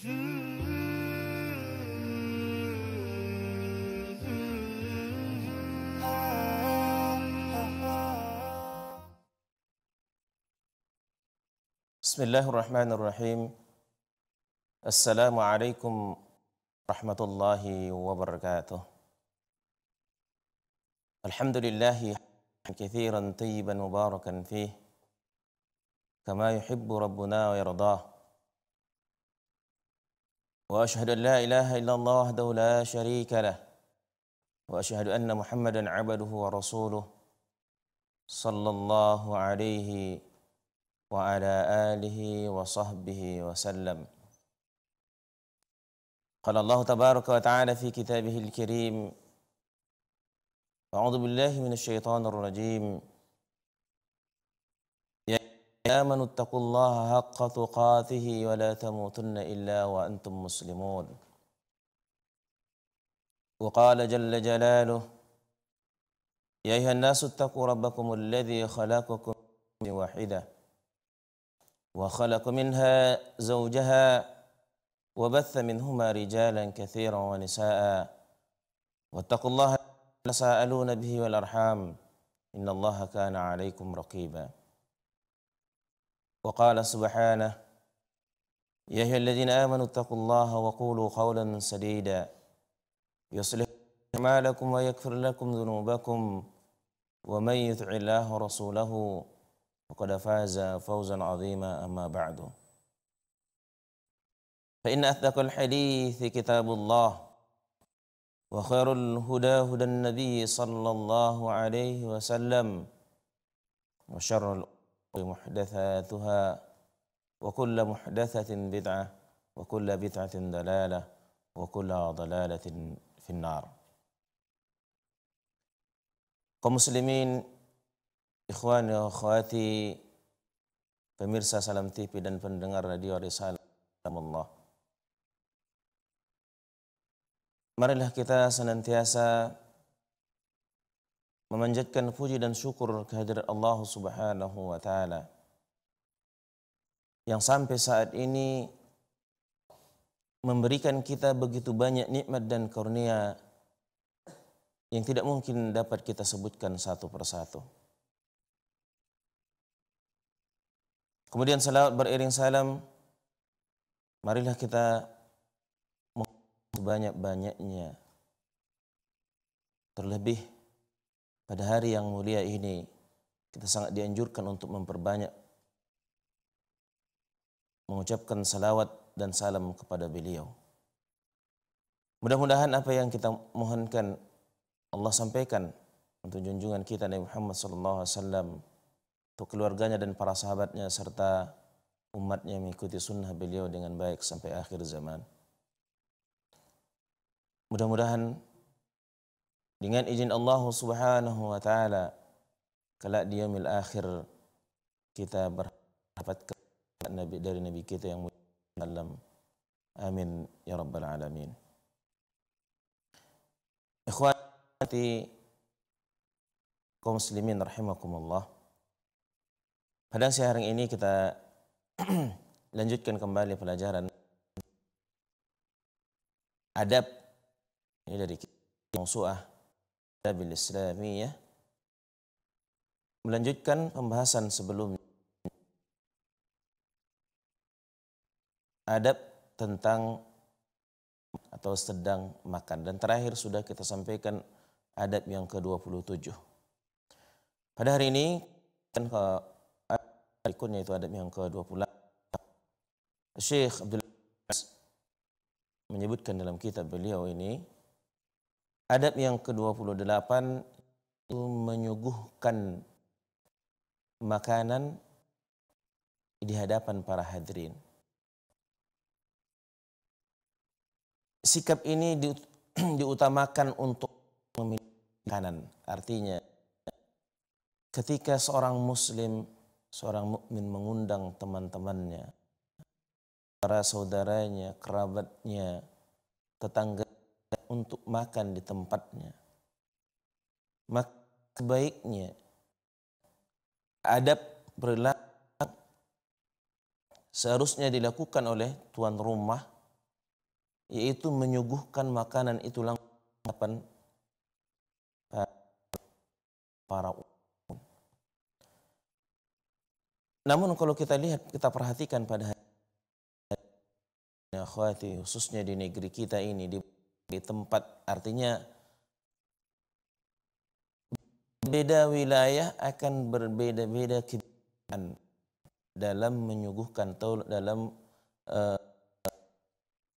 بسم الله الرحمن الرحيم السلام عليكم ورحمة الله وبركاته الحمد لله كثيرا طيبا مباركا فيه كما يحب ربنا ويرضاه واشهد ان لا اله الا الله وحده لا شريك له واشهد ان محمدا عبده ورسوله صلى الله عليه وعلى اله وصحبه وسلم قال الله تبارك وتعالى في كتابه الكريم اعوذ بالله من الشيطان الرجيم آمنوا اتقوا الله حق تقاته ولا تموتن إلا وأنتم مسلمون وقال جل جلاله يا أيها الناس اتقوا ربكم الذي خلقكم واحدة وخلق منها زوجها وبث منهما رجالا كثيرا ونساء واتقوا الله تساءلون به والأرحام إن الله كان عليكم رقيباً وقال سبحانه يا أيها الذين آمنوا اتقوا الله وقولوا قولا سديدا يصلح أعمالكم ويغفر لكم ذنوبكم ومن يطع الله ورسوله فقد فاز فوزا عظيما أما بعد فإن أصدق الحديث كتاب الله وخير الهدى هدى النبي صلى الله عليه وسلم وشر الأمور محدثاتها وكل محدثة بدعة وكل بدعة ضلالة وكل ضلالة في النار Kemuslimin, ikhwan wa akhwati, pemirsa Salam TV dan pendengar radio Risalah Allah. Marilah kita senantiasa memanjatkan puji dan syukur kehadirat Allah Subhanahu wa taala yang sampai saat ini memberikan kita begitu banyak nikmat dan karunia yang tidak mungkin dapat kita sebutkan satu persatu. Kemudian salawat beriring salam, marilah kita sebanyak-banyaknya terlebih pada hari yang mulia ini kita sangat dianjurkan untuk memperbanyak mengucapkan salawat dan salam kepada beliau. Mudah-mudahan apa yang kita mohonkan Allah sampaikan untuk junjungan kita Nabi Muhammad sallallahu alaihi wasallam untuk keluarganya dan para sahabatnya serta umatnya mengikuti sunnah beliau dengan baik sampai akhir zaman. Mudah-mudahan dengan izin Allah Subhanahu wa taala kelak di yaumil akhir kita kepada nabi dari nabi kita yang mulia Amin ya rabbal alamin. Ikhwati kaum muslimin rahimakumullah. Pada siang hari ini kita lanjutkan kembali pelajaran adab ini dari suah Dabil Islamiyah melanjutkan pembahasan sebelumnya adab tentang atau sedang makan dan terakhir sudah kita sampaikan adab yang ke-27. Pada hari ini dan ke berikutnya itu adab yang ke-28. Syekh Abdul menyebutkan dalam kitab beliau ini Adab yang ke-28 itu menyuguhkan makanan di hadapan para hadirin. Sikap ini diutamakan untuk memiliki makanan. Artinya ketika seorang muslim, seorang mukmin mengundang teman-temannya, para saudaranya, kerabatnya, tetangga untuk makan di tempatnya. Maka sebaiknya adab berlaku seharusnya dilakukan oleh tuan rumah yaitu menyuguhkan makanan itu langsung para umum. Namun kalau kita lihat, kita perhatikan pada hari akhwati ya khususnya di negeri kita ini di di tempat artinya beda wilayah akan berbeda-beda kebiasaan dalam menyuguhkan atau dalam uh,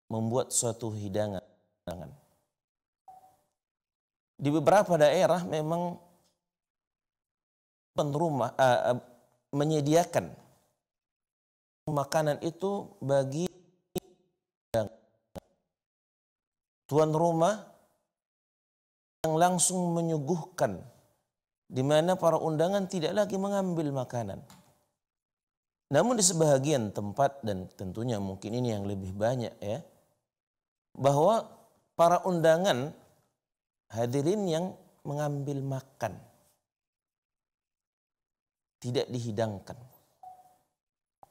membuat suatu hidangan. Di beberapa daerah memang penrumah uh, eh, eh, menyediakan makanan itu bagi tuan rumah yang langsung menyuguhkan di mana para undangan tidak lagi mengambil makanan. Namun di sebahagian tempat dan tentunya mungkin ini yang lebih banyak ya bahwa para undangan hadirin yang mengambil makan tidak dihidangkan.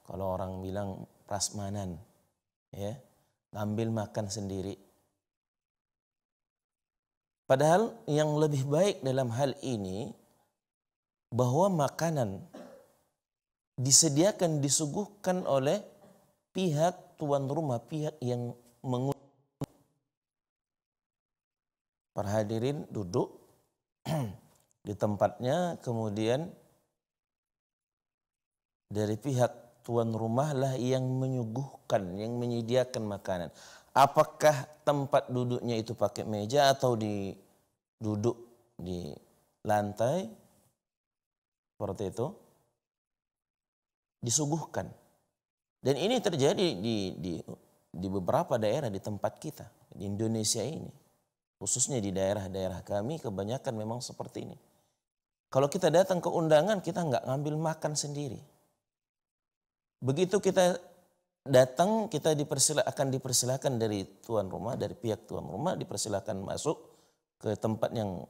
Kalau orang bilang prasmanan ya, ngambil makan sendiri Padahal yang lebih baik dalam hal ini bahwa makanan disediakan disuguhkan oleh pihak tuan rumah, pihak yang mengundang. Para hadirin duduk di tempatnya kemudian dari pihak tuan rumahlah yang menyuguhkan, yang menyediakan makanan apakah tempat duduknya itu pakai meja atau di duduk di lantai seperti itu disuguhkan dan ini terjadi di, di di beberapa daerah di tempat kita di Indonesia ini khususnya di daerah-daerah kami kebanyakan memang seperti ini kalau kita datang ke undangan kita nggak ngambil makan sendiri begitu kita datang kita dipersilah, akan dipersilahkan dari tuan rumah, dari pihak tuan rumah dipersilahkan masuk ke tempat yang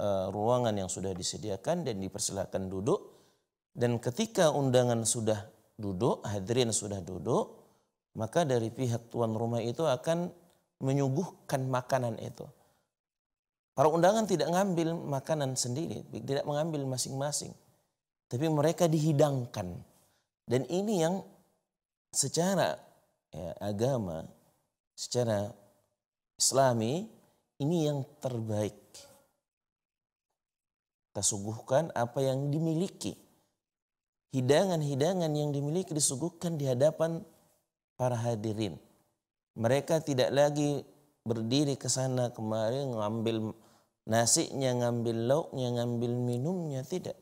uh, ruangan yang sudah disediakan dan dipersilahkan duduk. Dan ketika undangan sudah duduk, hadirin sudah duduk, maka dari pihak tuan rumah itu akan menyuguhkan makanan itu. Para undangan tidak mengambil makanan sendiri, tidak mengambil masing-masing. Tapi mereka dihidangkan. Dan ini yang secara ya, agama, secara islami, ini yang terbaik. Kita suguhkan apa yang dimiliki. Hidangan-hidangan yang dimiliki disuguhkan di hadapan para hadirin. Mereka tidak lagi berdiri ke sana kemari ngambil nasinya, ngambil lauknya, ngambil minumnya, tidak.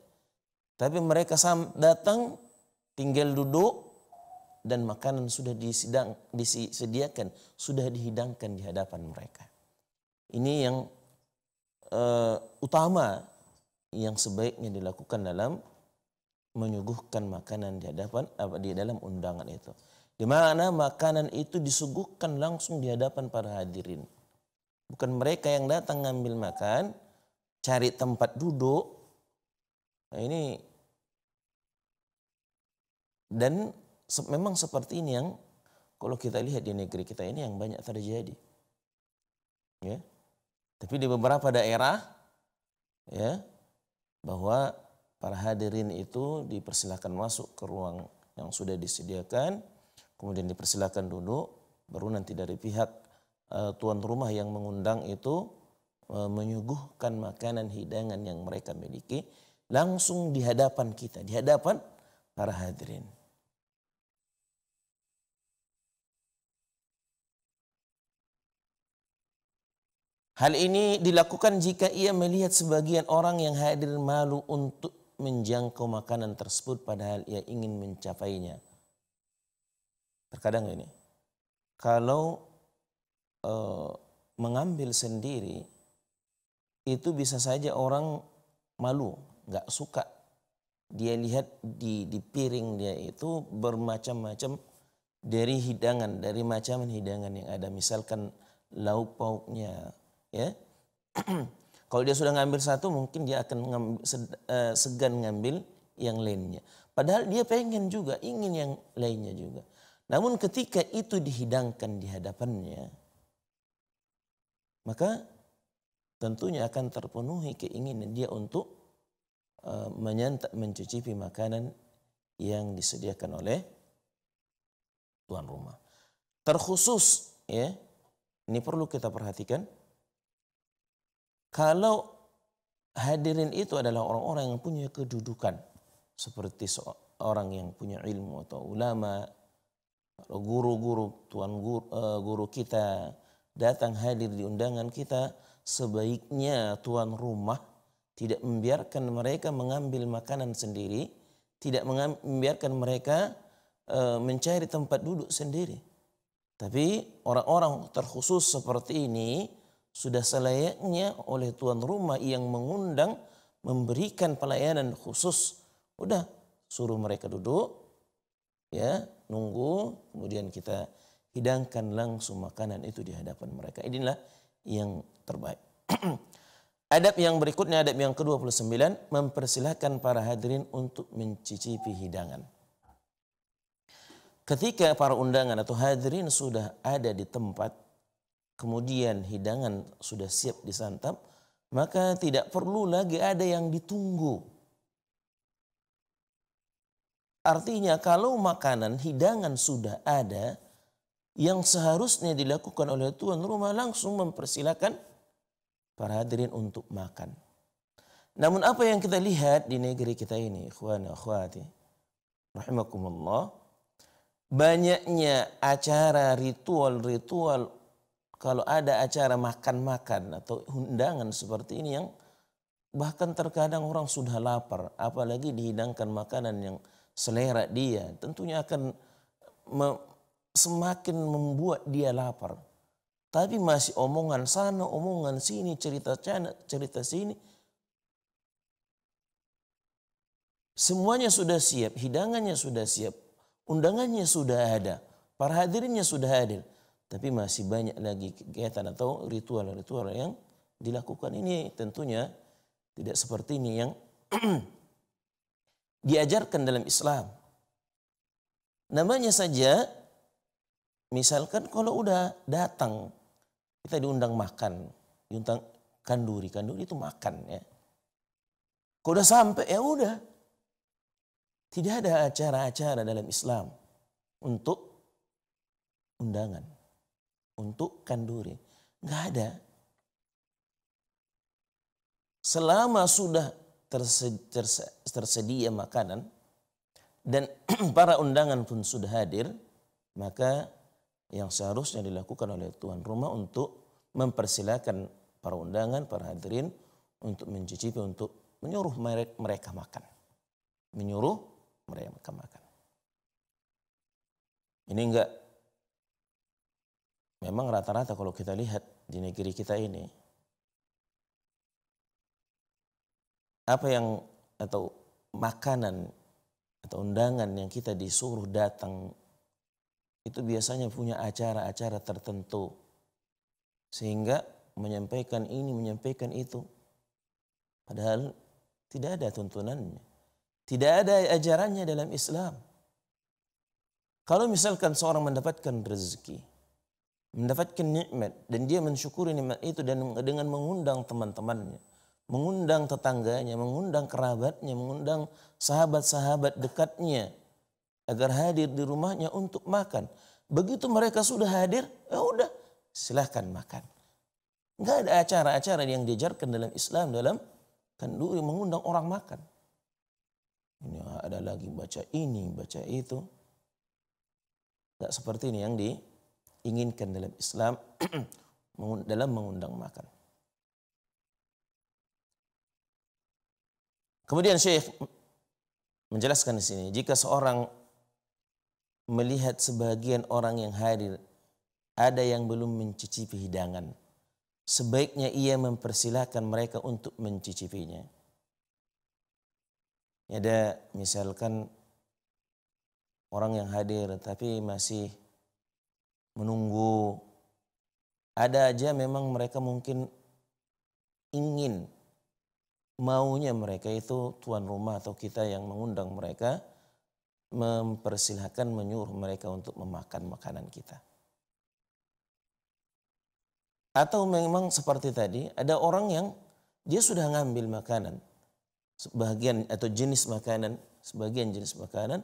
Tapi mereka datang tinggal duduk dan makanan sudah disidang, disediakan, sudah dihidangkan di hadapan mereka. Ini yang uh, utama yang sebaiknya dilakukan dalam menyuguhkan makanan di hadapan apa di dalam undangan itu. Di mana makanan itu disuguhkan langsung di hadapan para hadirin. Bukan mereka yang datang ngambil makan, cari tempat duduk. Nah, ini dan memang seperti ini yang kalau kita lihat di negeri kita ini yang banyak terjadi. Ya. Tapi di beberapa daerah ya bahwa para hadirin itu dipersilakan masuk ke ruang yang sudah disediakan, kemudian dipersilakan duduk, baru nanti dari pihak uh, tuan rumah yang mengundang itu uh, menyuguhkan makanan hidangan yang mereka miliki langsung di hadapan kita, di hadapan para hadirin. Hal ini dilakukan jika ia melihat sebagian orang yang hadir malu untuk menjangkau makanan tersebut padahal ia ingin mencapainya. Terkadang ini, kalau e, mengambil sendiri itu bisa saja orang malu, nggak suka. Dia lihat di, di piring dia itu bermacam-macam dari hidangan, dari macam hidangan yang ada. Misalkan lauk pauknya, ya kalau dia sudah ngambil satu mungkin dia akan eh, segan ngambil yang lainnya padahal dia pengen juga ingin yang lainnya juga namun ketika itu dihidangkan di hadapannya maka tentunya akan terpenuhi keinginan dia untuk eh, menyantap mencicipi makanan yang disediakan oleh tuan rumah terkhusus ya ini perlu kita perhatikan kalau hadirin itu adalah orang-orang yang punya kedudukan seperti orang yang punya ilmu atau ulama, guru-guru tuan guru, eh, guru kita datang hadir di undangan kita, sebaiknya tuan rumah tidak membiarkan mereka mengambil makanan sendiri, tidak membiarkan mereka eh, mencari tempat duduk sendiri. Tapi orang-orang terkhusus seperti ini sudah selayaknya oleh tuan rumah yang mengundang memberikan pelayanan khusus. Udah suruh mereka duduk ya, nunggu kemudian kita hidangkan langsung makanan itu di hadapan mereka. Inilah yang terbaik. Adab yang berikutnya, adab yang ke-29, mempersilahkan para hadirin untuk mencicipi hidangan. Ketika para undangan atau hadirin sudah ada di tempat, kemudian hidangan sudah siap disantap, maka tidak perlu lagi ada yang ditunggu. Artinya kalau makanan hidangan sudah ada, yang seharusnya dilakukan oleh tuan rumah langsung mempersilahkan para hadirin untuk makan. Namun apa yang kita lihat di negeri kita ini, ikhwana akhwati, rahimakumullah, banyaknya acara ritual-ritual kalau ada acara makan-makan atau undangan seperti ini yang bahkan terkadang orang sudah lapar, apalagi dihidangkan makanan yang selera dia, tentunya akan me semakin membuat dia lapar. Tapi masih omongan sana, omongan sini, cerita sana, cerita sini. Semuanya sudah siap, hidangannya sudah siap, undangannya sudah ada, para hadirinnya sudah hadir. Tapi masih banyak lagi kegiatan atau ritual-ritual yang dilakukan ini tentunya tidak seperti ini yang diajarkan dalam Islam. Namanya saja misalkan kalau udah datang kita diundang makan, diundang kanduri, kanduri itu makan ya. Kalau udah sampai ya udah. Tidak ada acara-acara dalam Islam untuk undangan untuk kanduri. Enggak ada. Selama sudah tersedia makanan dan para undangan pun sudah hadir, maka yang seharusnya dilakukan oleh tuan rumah untuk mempersilahkan para undangan, para hadirin untuk mencicipi, untuk menyuruh mereka makan. Menyuruh mereka makan. Ini enggak memang rata-rata kalau kita lihat di negeri kita ini apa yang atau makanan atau undangan yang kita disuruh datang itu biasanya punya acara-acara tertentu sehingga menyampaikan ini menyampaikan itu padahal tidak ada tuntunannya tidak ada ajarannya dalam Islam kalau misalkan seorang mendapatkan rezeki mendapatkan nikmat dan dia mensyukuri nikmat itu dan dengan mengundang teman-temannya, mengundang tetangganya, mengundang kerabatnya, mengundang sahabat-sahabat dekatnya agar hadir di rumahnya untuk makan. Begitu mereka sudah hadir, ya udah silahkan makan. Enggak ada acara-acara yang diajarkan dalam Islam dalam kenduri mengundang orang makan. Ini ah, ada lagi baca ini, baca itu. Enggak seperti ini yang di inginkan dalam Islam dalam mengundang makan. Kemudian Syekh menjelaskan di sini, jika seorang melihat sebagian orang yang hadir ada yang belum mencicipi hidangan, sebaiknya ia mempersilahkan mereka untuk mencicipinya. Ada misalkan orang yang hadir tapi masih menunggu. Ada aja memang mereka mungkin ingin maunya mereka itu tuan rumah atau kita yang mengundang mereka mempersilahkan menyuruh mereka untuk memakan makanan kita. Atau memang seperti tadi, ada orang yang dia sudah ngambil makanan, sebagian atau jenis makanan, sebagian jenis makanan,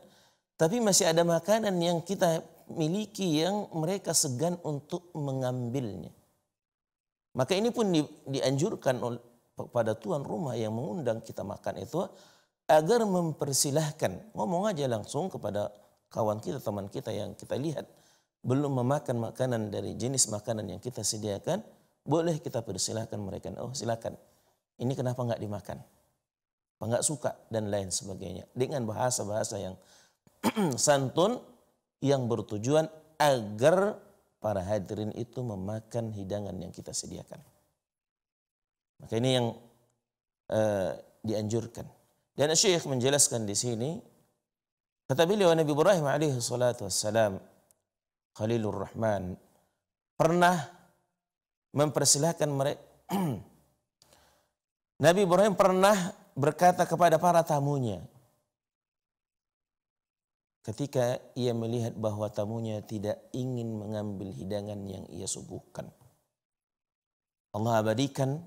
tapi masih ada makanan yang kita miliki yang mereka segan untuk mengambilnya. Maka ini pun dianjurkan kepada tuan rumah yang mengundang kita makan itu agar mempersilahkan. Ngomong aja langsung kepada kawan kita, teman kita yang kita lihat belum memakan makanan dari jenis makanan yang kita sediakan, boleh kita persilahkan mereka. Oh silakan, ini kenapa nggak dimakan? Apa nggak suka dan lain sebagainya. Dengan bahasa-bahasa yang santun yang bertujuan agar para hadirin itu memakan hidangan yang kita sediakan. Maka ini yang uh, dianjurkan. Dan Syekh menjelaskan di sini kata beliau Nabi Ibrahim alaihi salatu wassalam Khalilur Rahman pernah mempersilahkan mereka Nabi Ibrahim pernah berkata kepada para tamunya, ketika ia melihat bahwa tamunya tidak ingin mengambil hidangan yang ia suguhkan. Allah abadikan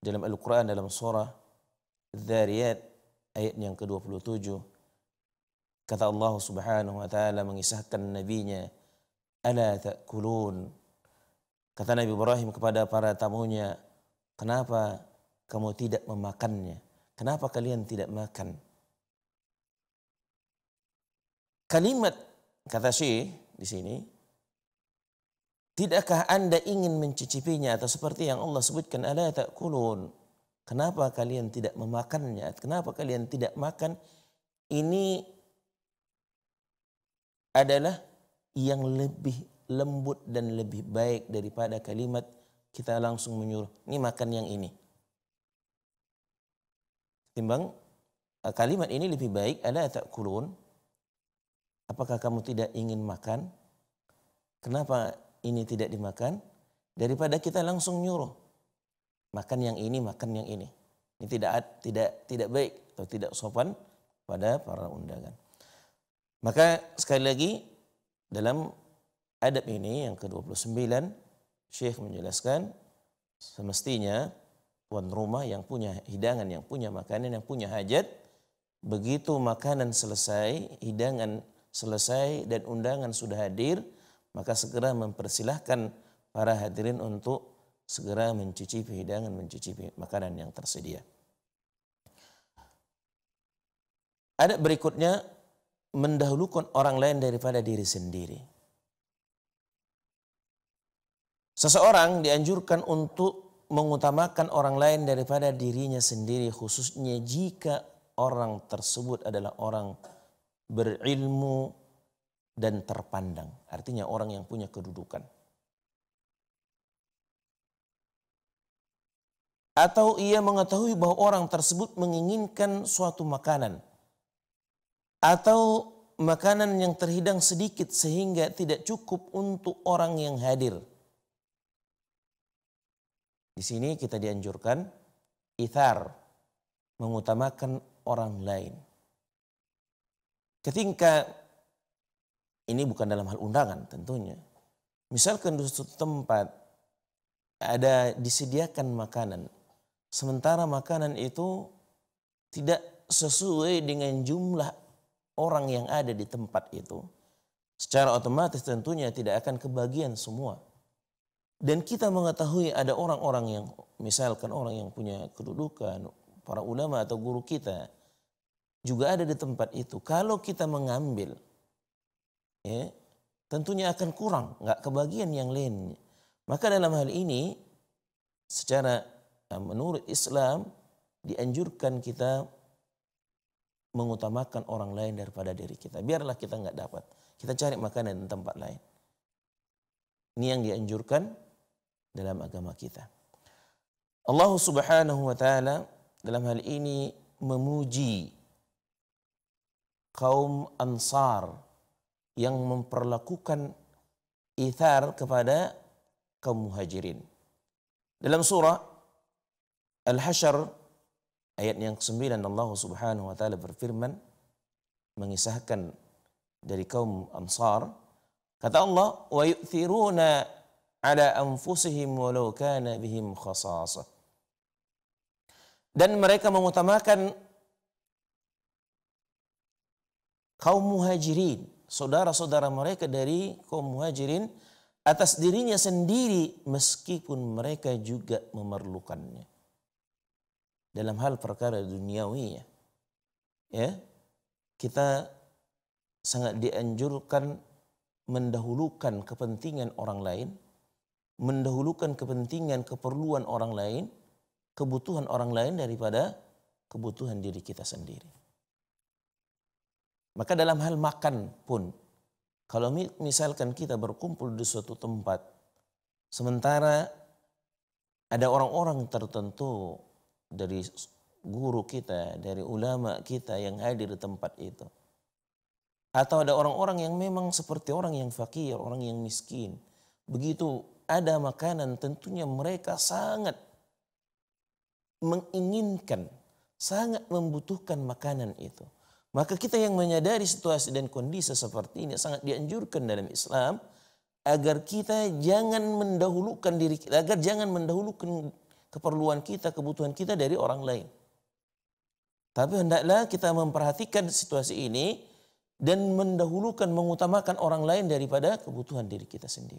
dalam Al-Quran dalam surah Dzariyat ayat yang ke-27 kata Allah Subhanahu wa taala mengisahkan nabinya ala ta'kulun kata Nabi Ibrahim kepada para tamunya kenapa kamu tidak memakannya kenapa kalian tidak makan Kalimat kata Syekh di sini, tidakkah Anda ingin mencicipinya atau seperti yang Allah sebutkan tak ta'kulun? Kenapa kalian tidak memakannya? Kenapa kalian tidak makan? Ini adalah yang lebih lembut dan lebih baik daripada kalimat kita langsung menyuruh, ini makan yang ini. Timbang eh, kalimat ini lebih baik tak ta'kulun apakah kamu tidak ingin makan? Kenapa ini tidak dimakan? Daripada kita langsung nyuruh, makan yang ini, makan yang ini. Ini tidak tidak tidak baik atau tidak sopan pada para undangan. Maka sekali lagi dalam adab ini yang ke-29 Syekh menjelaskan semestinya tuan rumah yang punya hidangan, yang punya makanan, yang punya hajat begitu makanan selesai, hidangan selesai dan undangan sudah hadir, maka segera mempersilahkan para hadirin untuk segera mencicipi hidangan, mencicipi makanan yang tersedia. Ada berikutnya mendahulukan orang lain daripada diri sendiri. Seseorang dianjurkan untuk mengutamakan orang lain daripada dirinya sendiri khususnya jika orang tersebut adalah orang berilmu, dan terpandang. Artinya orang yang punya kedudukan. Atau ia mengetahui bahwa orang tersebut menginginkan suatu makanan. Atau makanan yang terhidang sedikit sehingga tidak cukup untuk orang yang hadir. Di sini kita dianjurkan ithar, mengutamakan orang lain. Ketika ini bukan dalam hal undangan tentunya. Misalkan di suatu tempat ada disediakan makanan. Sementara makanan itu tidak sesuai dengan jumlah orang yang ada di tempat itu. Secara otomatis tentunya tidak akan kebagian semua. Dan kita mengetahui ada orang-orang yang misalkan orang yang punya kedudukan, para ulama atau guru kita juga ada di tempat itu. Kalau kita mengambil, ya, tentunya akan kurang, nggak kebagian yang lainnya. Maka dalam hal ini, secara eh, menurut Islam, dianjurkan kita mengutamakan orang lain daripada diri kita. Biarlah kita nggak dapat. Kita cari makanan di tempat lain. Ini yang dianjurkan dalam agama kita. Allah subhanahu wa ta'ala dalam hal ini memuji kaum Ansar yang memperlakukan ithar kepada kaum muhajirin. Dalam surah Al-Hasyr ayat yang ke-9 Allah Subhanahu wa taala berfirman mengisahkan dari kaum Ansar kata Allah wa yu'thiruna ala anfusihim walau kana bihim khasasah dan mereka mengutamakan kaum muhajirin, saudara-saudara mereka dari kaum muhajirin atas dirinya sendiri meskipun mereka juga memerlukannya. Dalam hal perkara duniawi ya. Ya. Kita sangat dianjurkan mendahulukan kepentingan orang lain, mendahulukan kepentingan keperluan orang lain, kebutuhan orang lain daripada kebutuhan diri kita sendiri. Maka dalam hal makan pun, kalau misalkan kita berkumpul di suatu tempat, sementara ada orang-orang tertentu dari guru kita, dari ulama kita yang hadir di tempat itu. Atau ada orang-orang yang memang seperti orang yang fakir, orang yang miskin. Begitu ada makanan tentunya mereka sangat menginginkan, sangat membutuhkan makanan itu. Maka kita yang menyadari situasi dan kondisi seperti ini sangat dianjurkan dalam Islam agar kita jangan mendahulukan diri kita, agar jangan mendahulukan keperluan kita, kebutuhan kita dari orang lain. Tapi hendaklah kita memperhatikan situasi ini dan mendahulukan mengutamakan orang lain daripada kebutuhan diri kita sendiri.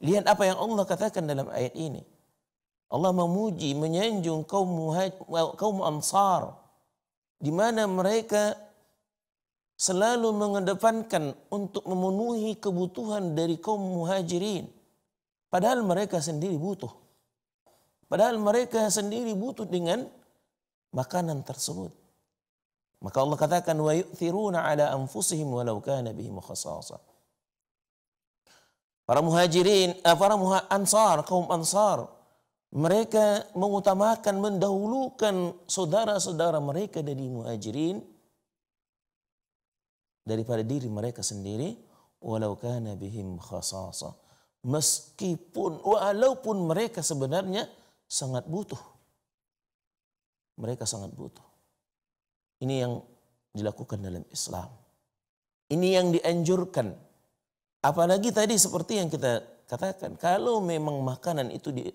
Lihat apa yang Allah katakan dalam ayat ini. Allah memuji, menyanjung kaum kaum ansar, di mana mereka selalu mengedepankan untuk memenuhi kebutuhan dari kaum muhajirin. Padahal mereka sendiri butuh. Padahal mereka sendiri butuh dengan makanan tersebut. Maka Allah katakan wa yu'thiruna ala anfusihim walau kana bihim Para muhajirin, eh, para muha ansar, kaum ansar mereka mengutamakan mendahulukan saudara-saudara mereka dari muhajirin daripada diri mereka sendiri walau kana bihim khasasa meskipun walaupun mereka sebenarnya sangat butuh mereka sangat butuh ini yang dilakukan dalam Islam ini yang dianjurkan apalagi tadi seperti yang kita katakan kalau memang makanan itu di,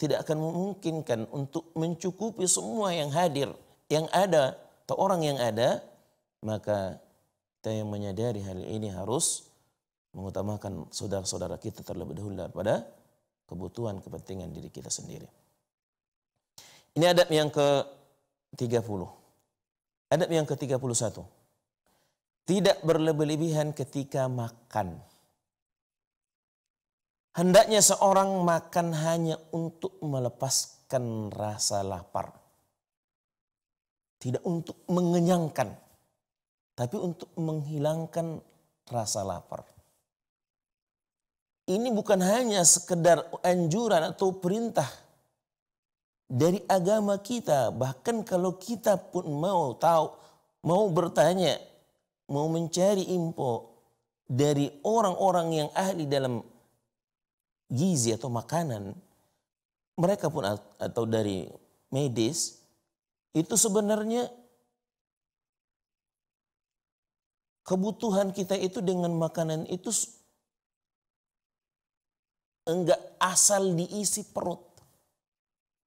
tidak akan memungkinkan untuk mencukupi semua yang hadir, yang ada atau orang yang ada, maka kita yang menyadari hal ini harus mengutamakan saudara-saudara kita terlebih dahulu daripada kebutuhan kepentingan diri kita sendiri. Ini adab yang ke-30. Adab yang ke-31. Tidak berlebihan ketika makan. Hendaknya seorang makan hanya untuk melepaskan rasa lapar. Tidak untuk mengenyangkan, tapi untuk menghilangkan rasa lapar. Ini bukan hanya sekedar anjuran atau perintah dari agama kita. Bahkan kalau kita pun mau tahu, mau bertanya, mau mencari info dari orang-orang yang ahli dalam gizi atau makanan, mereka pun atau dari medis, itu sebenarnya kebutuhan kita itu dengan makanan itu enggak asal diisi perut.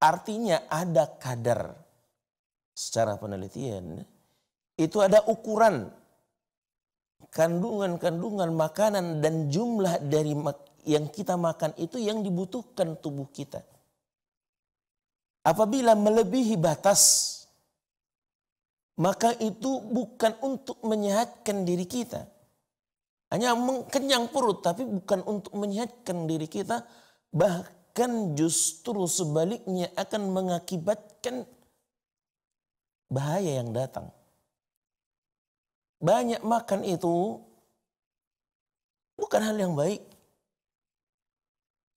Artinya ada kadar secara penelitian itu ada ukuran kandungan-kandungan makanan dan jumlah dari yang kita makan itu yang dibutuhkan tubuh kita. Apabila melebihi batas, maka itu bukan untuk menyehatkan diri kita. Hanya mengkenyang perut, tapi bukan untuk menyehatkan diri kita. Bahkan justru sebaliknya akan mengakibatkan bahaya yang datang. Banyak makan itu bukan hal yang baik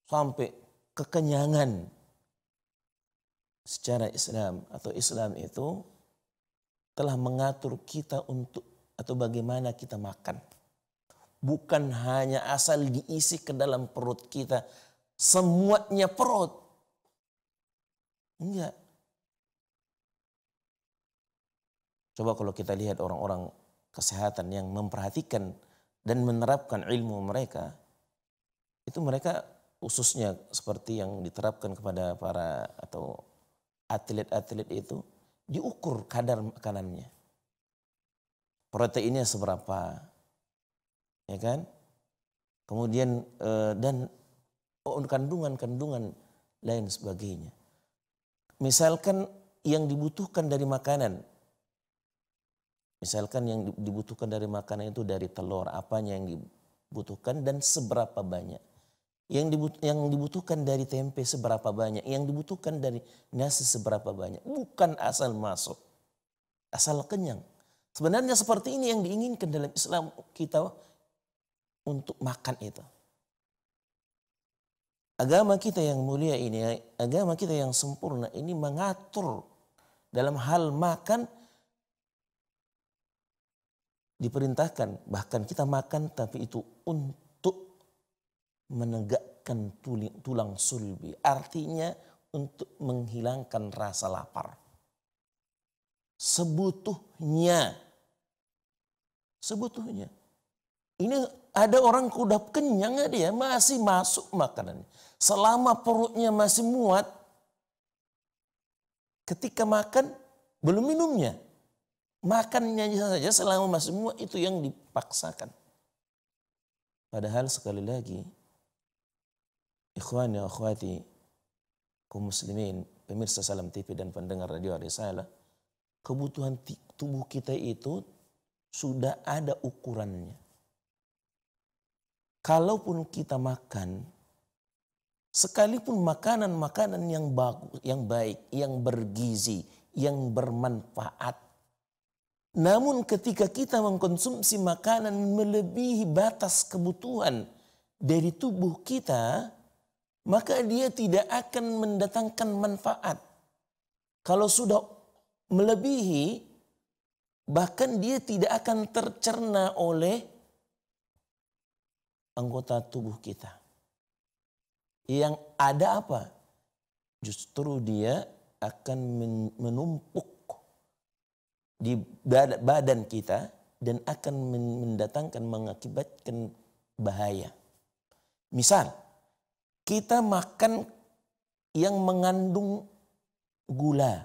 sampai kekenyangan secara Islam atau Islam itu telah mengatur kita untuk atau bagaimana kita makan. Bukan hanya asal diisi ke dalam perut kita, semuanya perut. Enggak. Coba kalau kita lihat orang-orang kesehatan yang memperhatikan dan menerapkan ilmu mereka, itu mereka khususnya seperti yang diterapkan kepada para atau atlet-atlet itu diukur kadar makanannya. Proteinnya seberapa, ya kan? Kemudian eh, dan kandungan-kandungan lain sebagainya. Misalkan yang dibutuhkan dari makanan, misalkan yang dibutuhkan dari makanan itu dari telur, apanya yang dibutuhkan dan seberapa banyak yang, dibut, yang dibutuhkan dari tempe seberapa banyak, yang dibutuhkan dari nasi seberapa banyak. Bukan asal masuk, asal kenyang. Sebenarnya seperti ini yang diinginkan dalam Islam kita untuk makan itu. Agama kita yang mulia ini, agama kita yang sempurna ini mengatur dalam hal makan diperintahkan bahkan kita makan tapi itu untuk menegakkan tulang sulbi. Artinya untuk menghilangkan rasa lapar. Sebutuhnya. Sebutuhnya. Ini ada orang kudap kenyang dia masih masuk makanan Selama perutnya masih muat. Ketika makan belum minumnya. Makannya saja selama masih muat itu yang dipaksakan. Padahal sekali lagi Ikhwani ya akhwati kaum muslimin, pemirsa Salam TV dan pendengar radio Risalah, kebutuhan tubuh kita itu sudah ada ukurannya. Kalaupun kita makan, sekalipun makanan-makanan yang bagus, yang baik, yang bergizi, yang bermanfaat. Namun ketika kita mengkonsumsi makanan melebihi batas kebutuhan dari tubuh kita, maka dia tidak akan mendatangkan manfaat. Kalau sudah melebihi, bahkan dia tidak akan tercerna oleh anggota tubuh kita. Yang ada apa? Justru dia akan menumpuk di badan kita dan akan mendatangkan mengakibatkan bahaya. Misal, kita makan yang mengandung gula.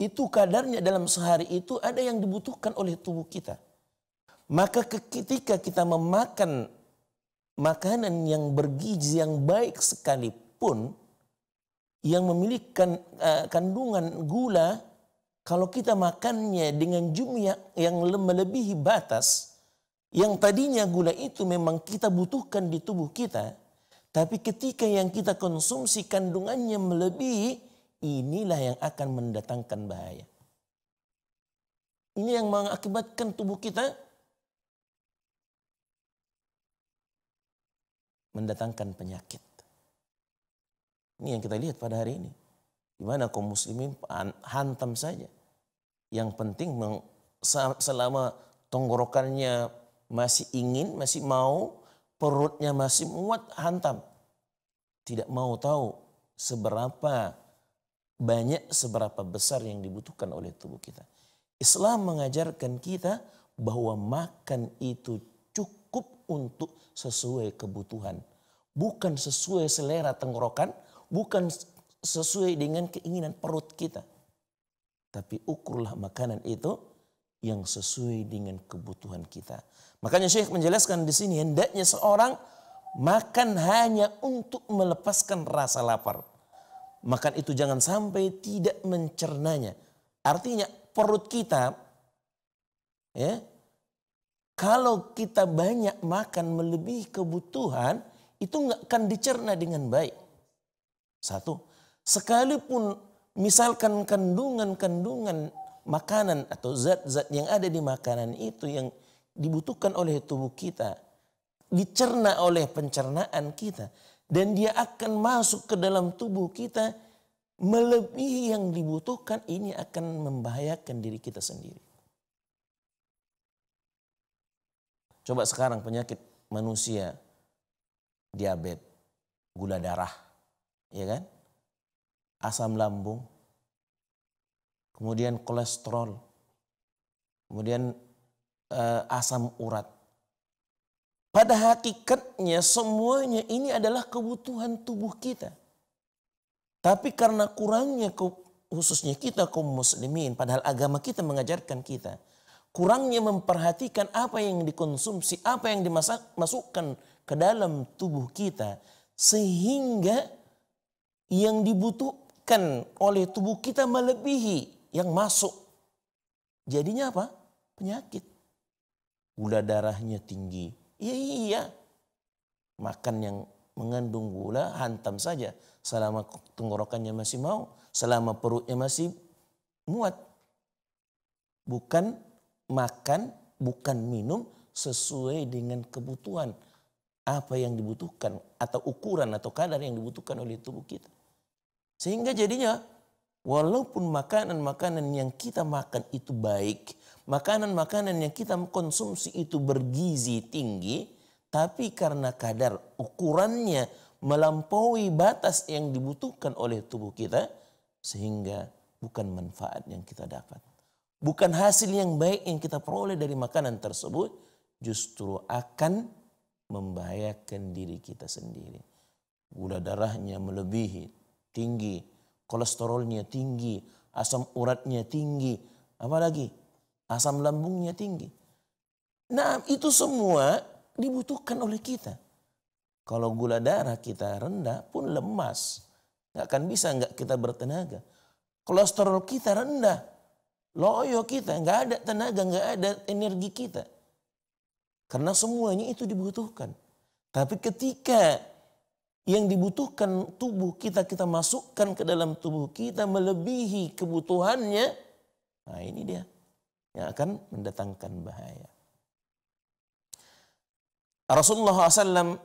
Itu kadarnya dalam sehari itu ada yang dibutuhkan oleh tubuh kita. Maka ketika kita memakan makanan yang bergizi yang baik sekalipun yang memiliki eh, kandungan gula kalau kita makannya dengan jumlah yang melebihi batas yang tadinya gula itu memang kita butuhkan di tubuh kita tapi ketika yang kita konsumsi kandungannya melebihi, inilah yang akan mendatangkan bahaya. Ini yang mengakibatkan tubuh kita mendatangkan penyakit. Ini yang kita lihat pada hari ini. Gimana kaum muslimin hantam saja. Yang penting selama tenggorokannya masih ingin, masih mau, perutnya masih muat hantam. Tidak mau tahu seberapa banyak, seberapa besar yang dibutuhkan oleh tubuh kita. Islam mengajarkan kita bahwa makan itu cukup untuk sesuai kebutuhan. Bukan sesuai selera tenggorokan, bukan sesuai dengan keinginan perut kita. Tapi ukurlah makanan itu yang sesuai dengan kebutuhan kita. Makanya Syekh menjelaskan di sini hendaknya seorang makan hanya untuk melepaskan rasa lapar. Makan itu jangan sampai tidak mencernanya. Artinya perut kita ya kalau kita banyak makan melebihi kebutuhan itu nggak akan dicerna dengan baik. Satu, sekalipun misalkan kandungan-kandungan makanan atau zat-zat yang ada di makanan itu yang dibutuhkan oleh tubuh kita, dicerna oleh pencernaan kita, dan dia akan masuk ke dalam tubuh kita melebihi yang dibutuhkan ini akan membahayakan diri kita sendiri. Coba sekarang penyakit manusia diabetes, gula darah, ya kan? Asam lambung, kemudian kolesterol, kemudian uh, asam urat. Pada hakikatnya semuanya ini adalah kebutuhan tubuh kita. Tapi karena kurangnya khususnya kita kaum muslimin padahal agama kita mengajarkan kita kurangnya memperhatikan apa yang dikonsumsi, apa yang dimasukkan ke dalam tubuh kita sehingga yang dibutuhkan oleh tubuh kita melebihi yang masuk. Jadinya apa? Penyakit gula darahnya tinggi. Iya, iya. Makan yang mengandung gula, hantam saja. Selama tenggorokannya masih mau, selama perutnya masih muat. Bukan makan, bukan minum sesuai dengan kebutuhan. Apa yang dibutuhkan atau ukuran atau kadar yang dibutuhkan oleh tubuh kita. Sehingga jadinya walaupun makanan-makanan yang kita makan itu baik, makanan-makanan yang kita konsumsi itu bergizi tinggi, tapi karena kadar ukurannya melampaui batas yang dibutuhkan oleh tubuh kita, sehingga bukan manfaat yang kita dapat. Bukan hasil yang baik yang kita peroleh dari makanan tersebut, justru akan membahayakan diri kita sendiri. Gula darahnya melebihi, tinggi, kolesterolnya tinggi, asam uratnya tinggi, apalagi Asam lambungnya tinggi. Nah itu semua dibutuhkan oleh kita. Kalau gula darah kita rendah pun lemas. Nggak akan bisa nggak kita bertenaga. Kolesterol kita rendah. Loyo kita, nggak ada tenaga, nggak ada energi kita. Karena semuanya itu dibutuhkan. Tapi ketika yang dibutuhkan tubuh kita, kita masukkan ke dalam tubuh kita melebihi kebutuhannya. Nah ini dia yang akan mendatangkan bahaya. Rasulullah SAW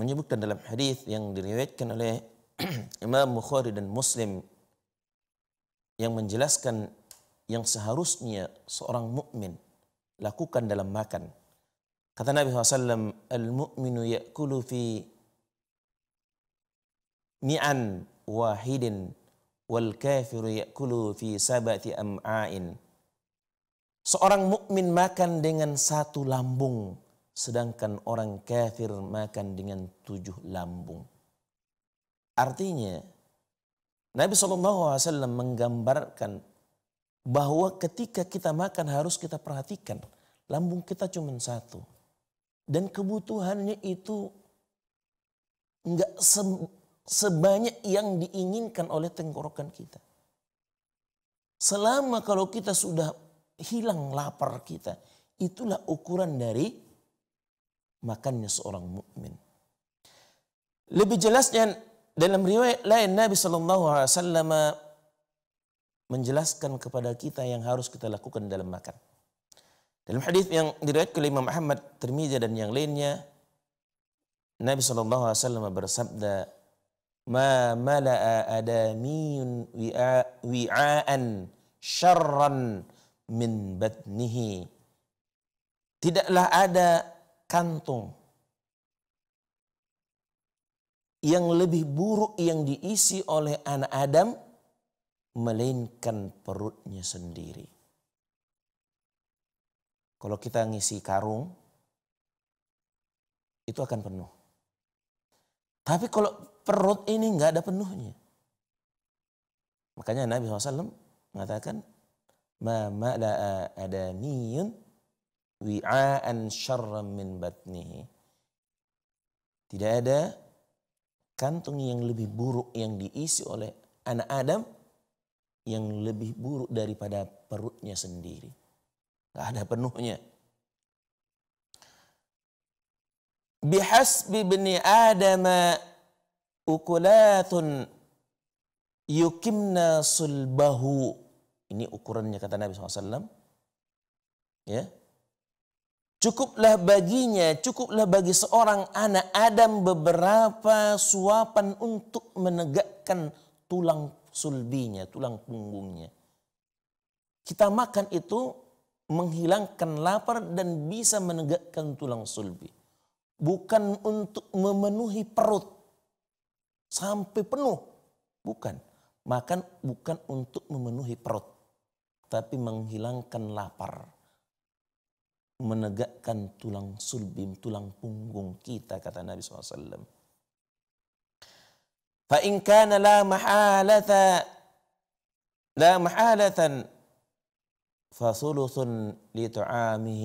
menyebutkan dalam hadis yang diriwayatkan oleh Imam Bukhari dan Muslim yang menjelaskan yang seharusnya seorang mukmin lakukan dalam makan. Kata Nabi SAW, Al-mu'minu ya'kulu fi mi'an wahidin wal kafiru ya'kulu fi sabati am'ain. Seorang mukmin makan dengan satu lambung, sedangkan orang kafir makan dengan tujuh lambung. Artinya, Nabi SAW menggambarkan bahwa ketika kita makan harus kita perhatikan lambung kita cuma satu dan kebutuhannya itu nggak se sebanyak yang diinginkan oleh tenggorokan kita. Selama kalau kita sudah hilang lapar kita. Itulah ukuran dari makannya seorang mukmin. Lebih jelasnya dalam riwayat lain Nabi Shallallahu Alaihi Wasallam menjelaskan kepada kita yang harus kita lakukan dalam makan. Dalam hadis yang diriwayatkan oleh Imam Muhammad Tirmizi dan yang lainnya, Nabi Shallallahu Alaihi Wasallam bersabda, "Ma mala'a adamiyun wi'aan syarran min batnihi. Tidaklah ada kantung yang lebih buruk yang diisi oleh anak Adam melainkan perutnya sendiri. Kalau kita ngisi karung itu akan penuh. Tapi kalau perut ini nggak ada penuhnya. Makanya Nabi SAW mengatakan ma mala'a adamiyun wi'aan syarran min batnihi. Tidak ada kantung yang lebih buruk yang diisi oleh anak Adam yang lebih buruk daripada perutnya sendiri. Gak ada penuhnya. Bihasbi bni Adam ukulatun yukimna sulbahu ini ukurannya kata Nabi SAW. Ya. Cukuplah baginya, cukuplah bagi seorang anak Adam beberapa suapan untuk menegakkan tulang sulbinya, tulang punggungnya. Kita makan itu menghilangkan lapar dan bisa menegakkan tulang sulbi. Bukan untuk memenuhi perut sampai penuh. Bukan. Makan bukan untuk memenuhi perut tapi menghilangkan lapar. Menegakkan tulang sulbim, tulang punggung kita, kata Nabi SAW. فَإِنْ كَانَ لَا مَحَالَةً لَا مَحَالَةً فَثُلُثٌ لِتُعَامِهِ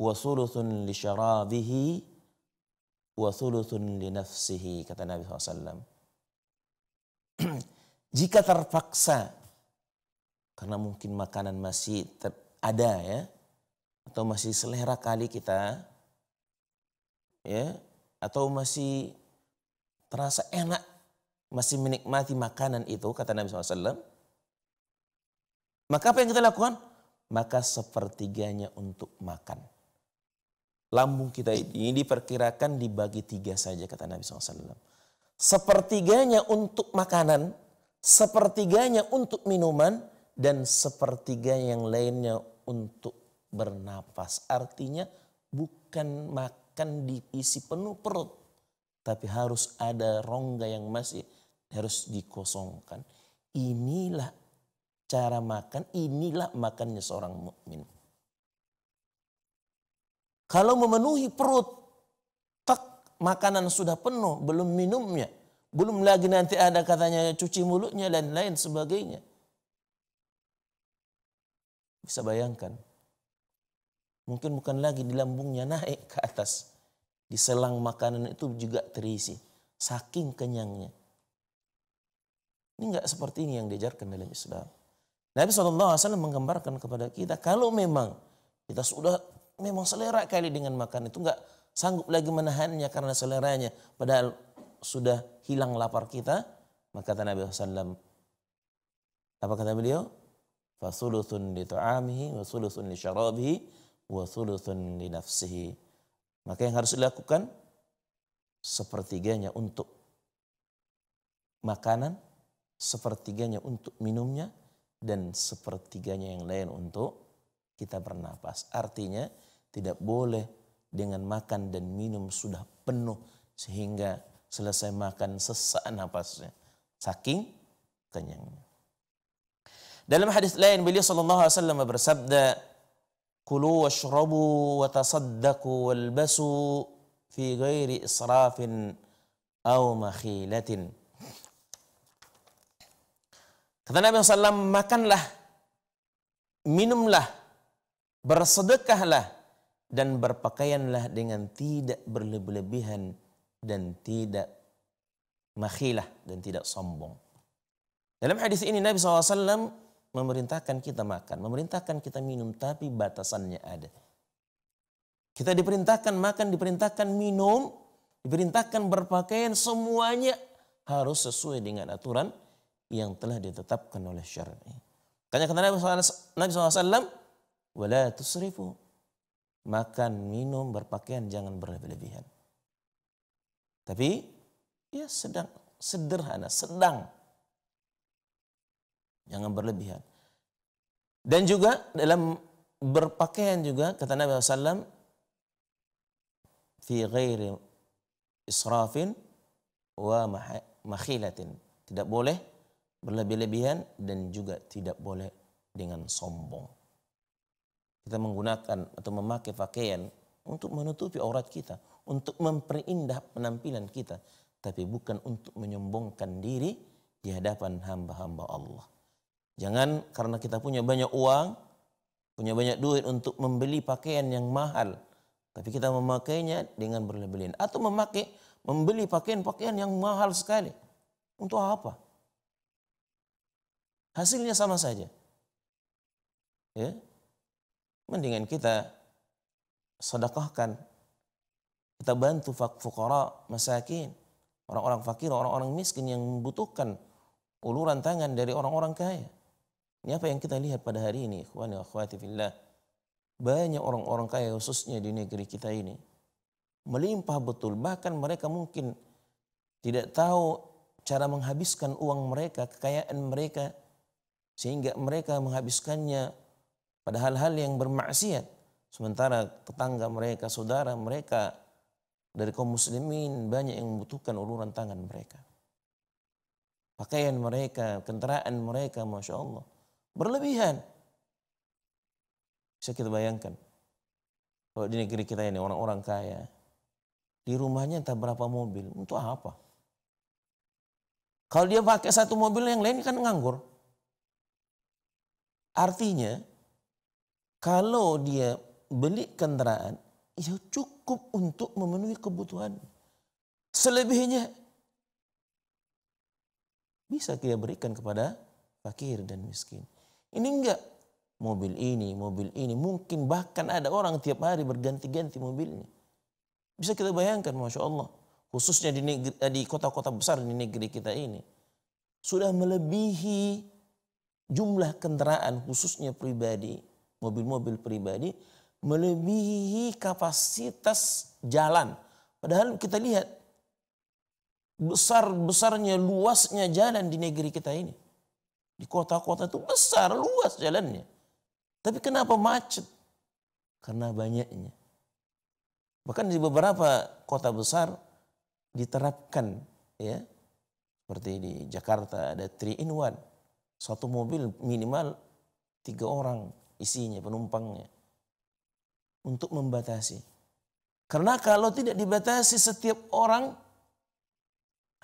وَثُلُثٌ لِشَرَابِهِ وَثُلُثٌ لِنَفْسِهِ kata Nabi SAW. Jika terpaksa karena mungkin makanan masih ada ya. Atau masih selera kali kita. ya Atau masih terasa enak. Masih menikmati makanan itu kata Nabi SAW. Maka apa yang kita lakukan? Maka sepertiganya untuk makan. Lambung kita ini diperkirakan dibagi tiga saja kata Nabi SAW. Sepertiganya untuk makanan, sepertiganya untuk minuman, dan sepertiga yang lainnya untuk bernapas. Artinya bukan makan diisi penuh perut, tapi harus ada rongga yang masih harus dikosongkan. Inilah cara makan, inilah makannya seorang mukmin. Kalau memenuhi perut, tak makanan sudah penuh, belum minumnya, belum lagi nanti ada katanya cuci mulutnya dan lain sebagainya bisa bayangkan. Mungkin bukan lagi di lambungnya naik ke atas. Di selang makanan itu juga terisi. Saking kenyangnya. Ini nggak seperti ini yang diajarkan dalam Islam. Nabi SAW menggambarkan kepada kita kalau memang kita sudah memang selera kali dengan makan itu nggak sanggup lagi menahannya karena seleranya padahal sudah hilang lapar kita maka kata Nabi SAW apa kata beliau fasulusun li ta'amihi wa sulusun li syarabihi wa li nafsihi. Maka yang harus dilakukan sepertiganya untuk makanan, sepertiganya untuk minumnya, dan sepertiganya yang lain untuk kita bernapas. Artinya tidak boleh dengan makan dan minum sudah penuh sehingga selesai makan sesak nafasnya, Saking kenyangnya. Dalam hadis lain beliau sallallahu alaihi wasallam bersabda, "Kulu washrabu wa tasaddaqu walbasu fi ghairi israfin aw makhilatin." Kata Nabi SAW, makanlah, minumlah, bersedekahlah, dan berpakaianlah dengan tidak berlebihan dan tidak makhilah dan tidak sombong. Dalam hadis ini Nabi SAW memerintahkan kita makan, memerintahkan kita minum, tapi batasannya ada. Kita diperintahkan makan, diperintahkan minum, diperintahkan berpakaian, semuanya harus sesuai dengan aturan yang telah ditetapkan oleh syar'i. Karena kata Nabi SAW, wala tusrifu. Makan, minum, berpakaian jangan berlebihan. Tapi ya sedang, sederhana, sedang Jangan berlebihan. Dan juga dalam berpakaian juga kata Nabi SAW fi ghairi israfin wa makhilatin. Tidak boleh berlebih-lebihan dan juga tidak boleh dengan sombong. Kita menggunakan atau memakai pakaian untuk menutupi aurat kita, untuk memperindah penampilan kita, tapi bukan untuk menyombongkan diri di hadapan hamba-hamba Allah. Jangan karena kita punya banyak uang, punya banyak duit untuk membeli pakaian yang mahal, tapi kita memakainya dengan berlebihan atau memakai membeli pakaian-pakaian yang mahal sekali. Untuk apa? Hasilnya sama saja. Ya. Mendingan kita sedekahkan. Kita bantu fakfukara, masakin, orang-orang fakir, orang-orang miskin yang membutuhkan uluran tangan dari orang-orang kaya. Ini apa yang kita lihat pada hari ini, ikhwan wa akhwati fillah. Banyak orang-orang kaya khususnya di negeri kita ini melimpah betul, bahkan mereka mungkin tidak tahu cara menghabiskan uang mereka, kekayaan mereka sehingga mereka menghabiskannya pada hal-hal yang bermaksiat. Sementara tetangga mereka, saudara mereka dari kaum muslimin banyak yang membutuhkan uluran tangan mereka. Pakaian mereka, kendaraan mereka, Masya Allah. Berlebihan. Bisa kita bayangkan. Kalau di negeri kita ini orang-orang kaya, di rumahnya entah berapa mobil, untuk apa? Kalau dia pakai satu mobil yang lain kan nganggur. Artinya, kalau dia beli kendaraan, ya cukup untuk memenuhi kebutuhan. Selebihnya bisa kita berikan kepada fakir dan miskin. Ini enggak. Mobil ini, mobil ini. Mungkin bahkan ada orang tiap hari berganti-ganti mobilnya. Bisa kita bayangkan Masya Allah. Khususnya eh, di, kota-kota besar di negeri kita ini. Sudah melebihi jumlah kendaraan khususnya pribadi. Mobil-mobil pribadi. Melebihi kapasitas jalan. Padahal kita lihat besar-besarnya luasnya jalan di negeri kita ini. Di kota-kota itu besar, luas jalannya. Tapi kenapa macet? Karena banyaknya. Bahkan di beberapa kota besar diterapkan ya seperti di Jakarta ada 3 in 1. Satu mobil minimal tiga orang isinya penumpangnya untuk membatasi. Karena kalau tidak dibatasi setiap orang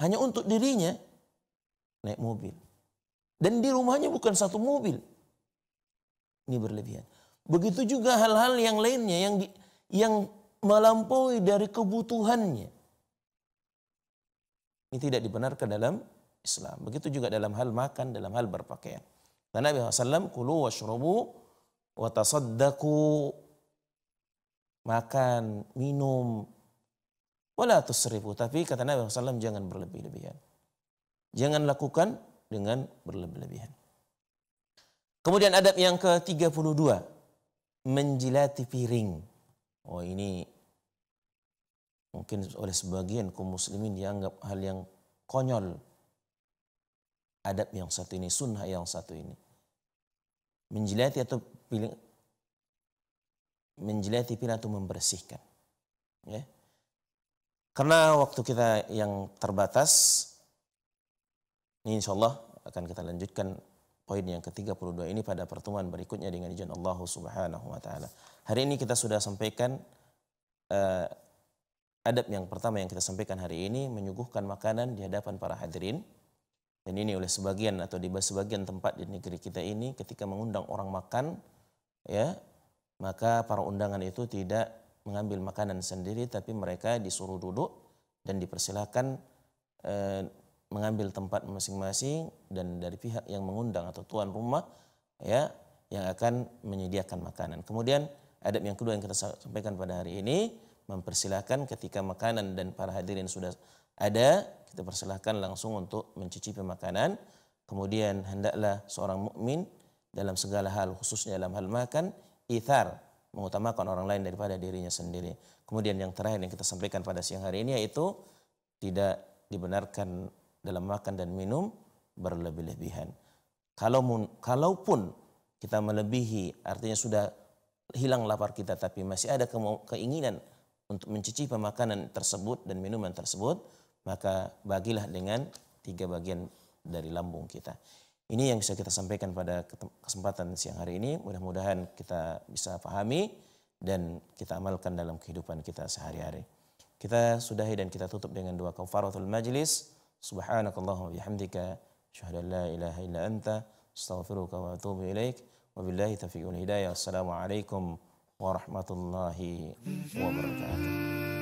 hanya untuk dirinya naik mobil. Dan di rumahnya bukan satu mobil. Ini berlebihan. Begitu juga hal-hal yang lainnya yang di, yang melampaui dari kebutuhannya. Ini tidak dibenarkan dalam Islam. Begitu juga dalam hal makan, dalam hal berpakaian. Dan Nabi SAW, kulu washrabu wa tasaddaku. Makan, minum. Wala tusrifu. Tapi kata Nabi SAW, jangan berlebih-lebihan. Jangan lakukan dengan berlebihan. Kemudian adab yang ke-32, menjilati piring. Oh ini mungkin oleh sebagian kaum muslimin dianggap hal yang konyol. Adab yang satu ini, sunnah yang satu ini. Menjilati atau piring, menjilati piring atau membersihkan. Ya. Karena waktu kita yang terbatas, ini insya Allah akan kita lanjutkan poin yang ke-32 ini pada pertemuan berikutnya dengan izin Allah Subhanahu wa taala. Hari ini kita sudah sampaikan uh, adab yang pertama yang kita sampaikan hari ini menyuguhkan makanan di hadapan para hadirin. Dan ini oleh sebagian atau di sebagian tempat di negeri kita ini ketika mengundang orang makan ya, maka para undangan itu tidak mengambil makanan sendiri tapi mereka disuruh duduk dan dipersilakan uh, mengambil tempat masing-masing dan dari pihak yang mengundang atau tuan rumah ya yang akan menyediakan makanan. Kemudian adab yang kedua yang kita sampaikan pada hari ini mempersilahkan ketika makanan dan para hadirin sudah ada kita persilahkan langsung untuk mencicipi makanan. Kemudian hendaklah seorang mukmin dalam segala hal khususnya dalam hal makan ithar mengutamakan orang lain daripada dirinya sendiri. Kemudian yang terakhir yang kita sampaikan pada siang hari ini yaitu tidak dibenarkan dalam makan dan minum berlebih-lebihan. Kalau kalaupun kita melebihi artinya sudah hilang lapar kita tapi masih ada keinginan untuk mencicipi makanan tersebut dan minuman tersebut, maka bagilah dengan tiga bagian dari lambung kita. Ini yang bisa kita sampaikan pada kesempatan siang hari ini. Mudah-mudahan kita bisa pahami dan kita amalkan dalam kehidupan kita sehari-hari. Kita sudahi dan kita tutup dengan dua kafaratul majlis. سبحانك اللهم وبحمدك أشهد أن لا إله إلا أنت أستغفرك وأتوب إليك وبالله تفيء الهداية والسلام عليكم ورحمة الله وبركاته